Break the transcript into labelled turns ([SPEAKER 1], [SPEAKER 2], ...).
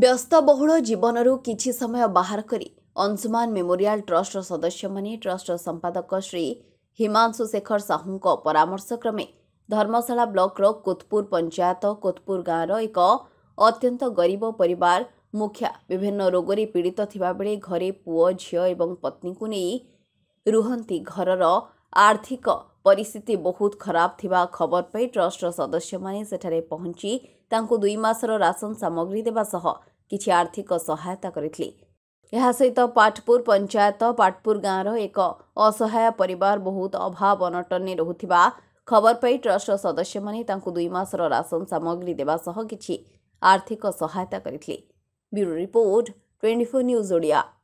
[SPEAKER 1] व्यस्तबुल जीवनरु कि समय curry Anshuma memorial trust र सदस्य भने ट्रस्ट र सम्पादक श्री हिमांशु शेखर क्रमे धर्मशाला ब्लक्र कोतपुर पंचायत कोतपुर गाँ र एक अत्यन्त गरीब परिवार मुखिया विभिन्न रोग पीडित थाले घर पूर्व पत्नी घर आर्थिक परिस्थिति बहुत खराबरप ट्रष्ट र सदस्य पहुंची तांको दुई सामग्री देबा रासी किछि आर्थिक सहायता सहित पाटपुर पंचायत पाटपुर गाँ एक असहाय परिवार बहुत अभाव अनटन रुवा खबरप ट्रष्ट र सदस्य दुई सामग्री देबा समाग्री किछि आर्थिक सहायता